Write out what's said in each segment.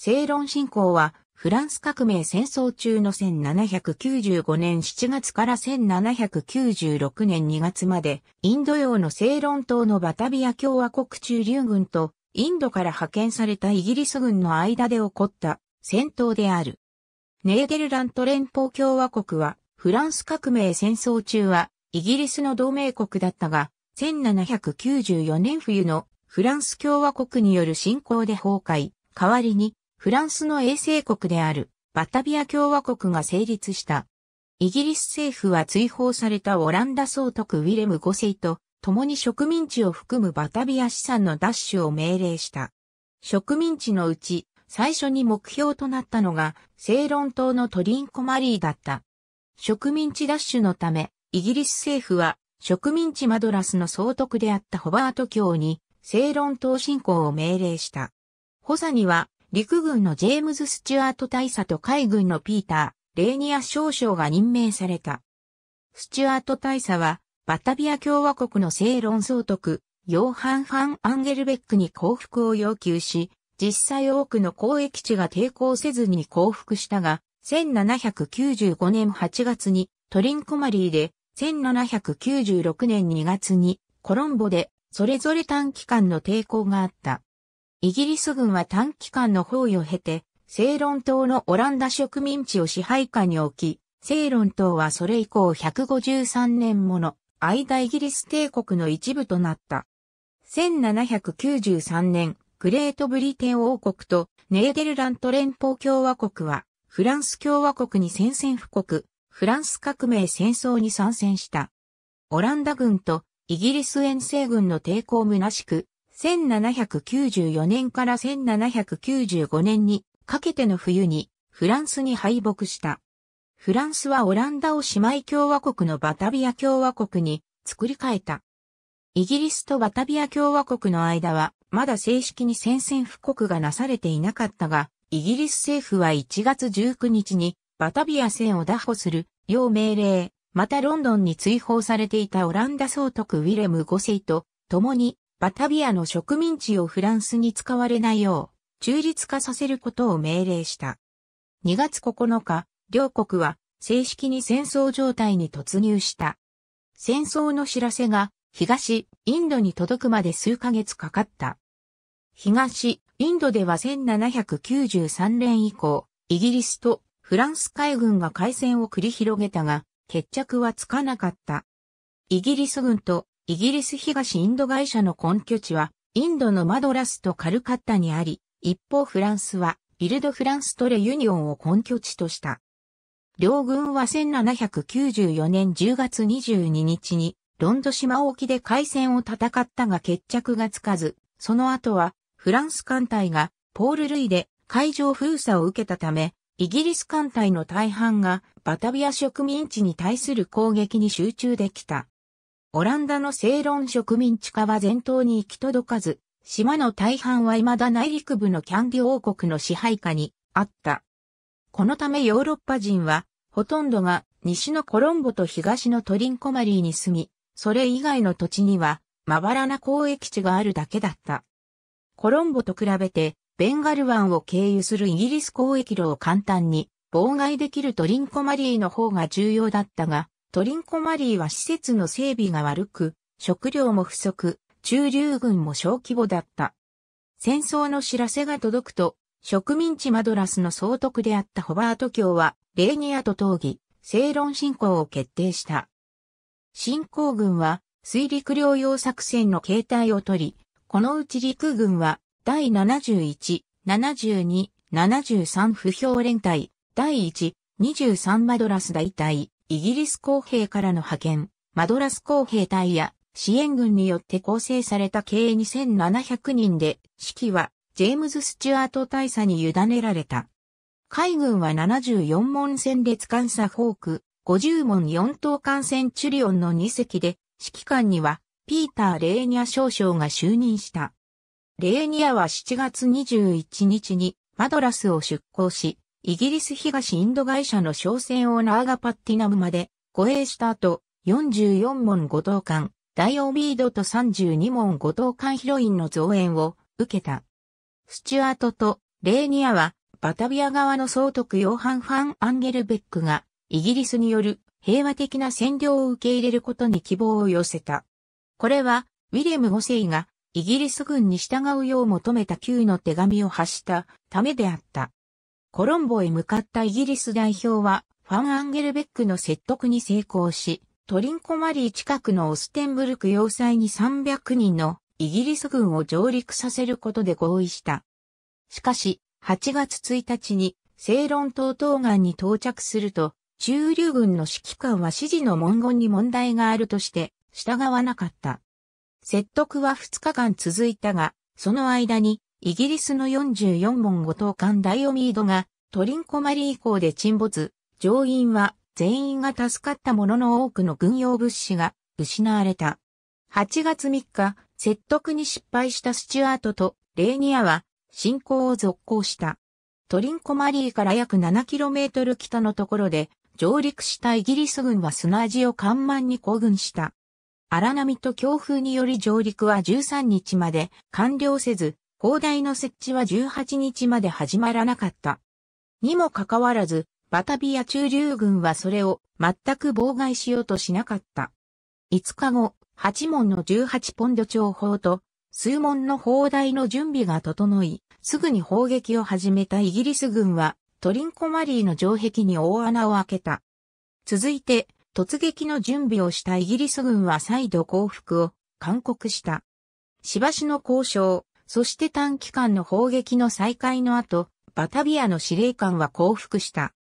正論信仰は、フランス革命戦争中の1795年7月から1796年2月まで、インド洋のセイロン島のバタビア共和国中流軍と、インドから派遣されたイギリス軍の間で起こった戦闘である。ネーデルラント連邦共和国は、フランス革命戦争中は、イギリスの同盟国だったが、1794年冬のフランス共和国による侵攻で崩壊、代わりにフランスの衛生国であるバタビア共和国が成立した。イギリス政府は追放されたオランダ総督ウィレム5世と共に植民地を含むバタビア資産の奪取を命令した。植民地のうち最初に目標となったのがセ論島のトリンコマリーだった。植民地奪取のためイギリス政府は植民地マドラスの総督であったホバート教にセ論島侵攻を命令した。補佐には陸軍のジェームズ・スチュアート大佐と海軍のピーター、レーニア少将が任命された。スチュアート大佐は、バタビア共和国の正論総督、ヨーハン・ファン・アンゲルベックに降伏を要求し、実際多くの交易地が抵抗せずに降伏したが、1795年8月にトリンコマリーで、1796年2月にコロンボで、それぞれ短期間の抵抗があった。イギリス軍は短期間の包囲を経て、セイロン島のオランダ植民地を支配下に置き、セイロン島はそれ以降153年もの間イギリス帝国の一部となった。1793年、グレートブリテン王国とネーデルラント連邦共和国は、フランス共和国に宣戦布告、フランス革命戦争に参戦した。オランダ軍とイギリス遠征軍の抵抗虚しく、1794年から1795年にかけての冬にフランスに敗北した。フランスはオランダを姉妹共和国のバタビア共和国に作り変えた。イギリスとバタビア共和国の間はまだ正式に宣戦布告がなされていなかったが、イギリス政府は1月19日にバタビア戦を打破するよう命令、またロンドンに追放されていたオランダ総督ウィレム5世と共にバタビアの植民地をフランスに使われないよう、中立化させることを命令した。2月9日、両国は正式に戦争状態に突入した。戦争の知らせが東インドに届くまで数ヶ月かかった。東インドでは1793年以降、イギリスとフランス海軍が海戦を繰り広げたが、決着はつかなかった。イギリス軍とイギリス東インド会社の根拠地は、インドのマドラスとカルカッタにあり、一方フランスは、ビルド・フランストレユニオンを根拠地とした。両軍は1794年10月22日に、ロンド島沖で海戦を戦ったが決着がつかず、その後は、フランス艦隊が、ポール・ルイで海上封鎖を受けたため、イギリス艦隊の大半が、バタビア植民地に対する攻撃に集中できた。オランダの正論植民地化は前頭に行き届かず、島の大半は未だ内陸部のキャンディ王国の支配下にあった。このためヨーロッパ人は、ほとんどが西のコロンボと東のトリンコマリーに住み、それ以外の土地には、まばらな交易地があるだけだった。コロンボと比べて、ベンガル湾を経由するイギリス交易路を簡単に妨害できるトリンコマリーの方が重要だったが、トリンコマリーは施設の整備が悪く、食料も不足、駐留軍も小規模だった。戦争の知らせが届くと、植民地マドラスの総督であったホバート教は、レーニアと討議、正論進行を決定した。進行軍は、水陸両用作戦の形態をとり、このうち陸軍は、第71、72、73不評連隊、第1、23マドラス大隊、イギリス公兵からの派遣、マドラス公兵隊や支援軍によって構成された計2700人で、指揮はジェームズ・スチュアート大佐に委ねられた。海軍は74門戦列艦サフォーク、50門4等艦船チュリオンの2隻で、指揮官にはピーター・レーニア少将が就任した。レーニアは7月21日にマドラスを出港し、イギリス東インド会社の商船ーナーガパッティナムまで護衛した後、44門五等間、大オビードと32門五等間ヒロインの増援を受けた。スチュアートとレーニアは、バタビア側の総督ヨーハン・ファン・アンゲルベックが、イギリスによる平和的な占領を受け入れることに希望を寄せた。これは、ウィレム5世がイギリス軍に従うよう求めた旧の手紙を発したためであった。コロンボへ向かったイギリス代表は、ファン・アンゲルベックの説得に成功し、トリンコマリー近くのオステンブルク要塞に300人のイギリス軍を上陸させることで合意した。しかし、8月1日に、セイロン島東岸に到着すると、中流軍の指揮官は指示の文言に問題があるとして、従わなかった。説得は2日間続いたが、その間にイギリスの44門ご当艦ダイオミードがトリンコマリー港で沈没、乗員は全員が助かったものの多くの軍用物資が失われた。8月3日、説得に失敗したスチュアートとレーニアは進行を続行した。トリンコマリーから約 7km 北のところで上陸したイギリス軍は砂地を緩慢に行軍した。荒波と強風により上陸は13日まで完了せず、砲台の設置は18日まで始まらなかった。にもかかわらず、バタビア駐留軍はそれを全く妨害しようとしなかった。5日後、8門の18ポンド長砲と数門の砲台の準備が整い、すぐに砲撃を始めたイギリス軍はトリンコマリーの城壁に大穴を開けた。続いて、突撃の準備をしたイギリス軍は再度降伏を勧告した。しばしの交渉、そして短期間の砲撃の再開の後、バタビアの司令官は降伏した。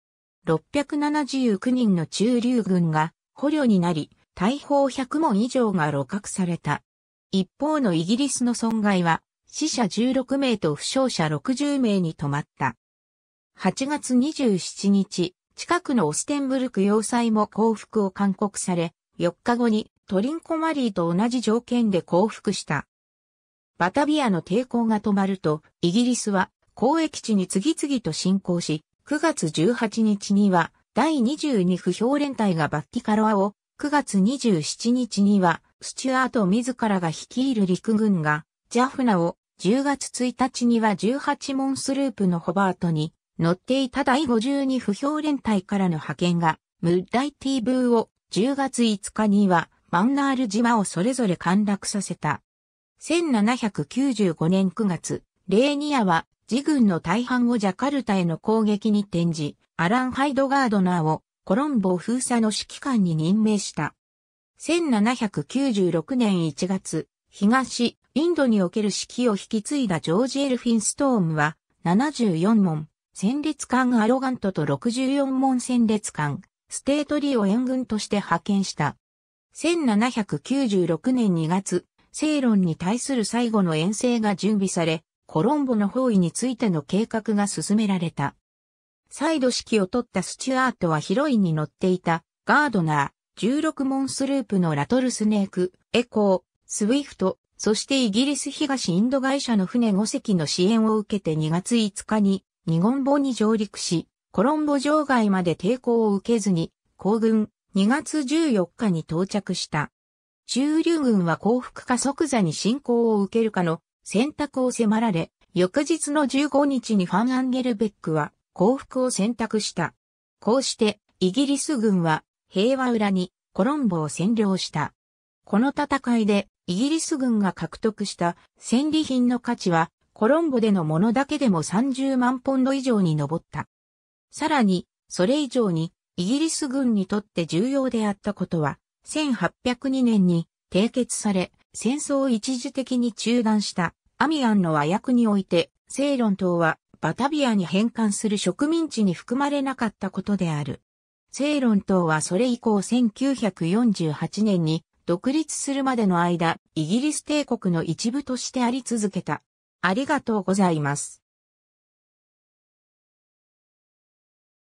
679人の中流軍が捕虜になり、大砲100門以上が露獲された。一方のイギリスの損害は、死者16名と負傷者60名に止まった。8月27日、近くのオステンブルク要塞も降伏を勧告され、4日後にトリンコマリーと同じ条件で降伏した。バタビアの抵抗が止まると、イギリスは交易地に次々と侵攻し、9月18日には第22不評連隊がバッティカロアを、9月27日にはスチュアート自らが率いる陸軍がジャフナを、10月1日には18モンスループのホバートに乗っていた第52不評連隊からの派遣が、ムッダイティブーを10月5日にはマンナール島をそれぞれ陥落させた。1795年9月、レーニアは自軍の大半をジャカルタへの攻撃に転じ、アラン・ハイドガードナーをコロンボ封鎖の指揮官に任命した。1796年1月、東、インドにおける指揮を引き継いだジョージ・エルフィン・ストームは、74門、戦列艦アロガントと64門戦列艦、ステートリーを援軍として派遣した。1796年2月、セイロンに対する最後の遠征が準備され、コロンボの包囲についての計画が進められた。再度指揮を取ったスチュアートはヒロインに乗っていたガードナー、16モンスループのラトルスネーク、エコー、スウィフト、そしてイギリス東インド会社の船5隻の支援を受けて2月5日にニゴンボに上陸し、コロンボ城外まで抵抗を受けずに、行軍2月14日に到着した。中流軍は降伏か即座に侵攻を受けるかの選択を迫られ、翌日の15日にファン・アンゲルベックは降伏を選択した。こうしてイギリス軍は平和裏にコロンボを占領した。この戦いでイギリス軍が獲得した戦利品の価値はコロンボでのものだけでも30万ポンド以上に上った。さらに、それ以上にイギリス軍にとって重要であったことは、1802年に締結され、戦争を一時的に中断したアミアンの和訳において、セイロン島はバタビアに返還する植民地に含まれなかったことである。セイロン島はそれ以降1948年に独立するまでの間、イギリス帝国の一部としてあり続けた。ありがとうございます。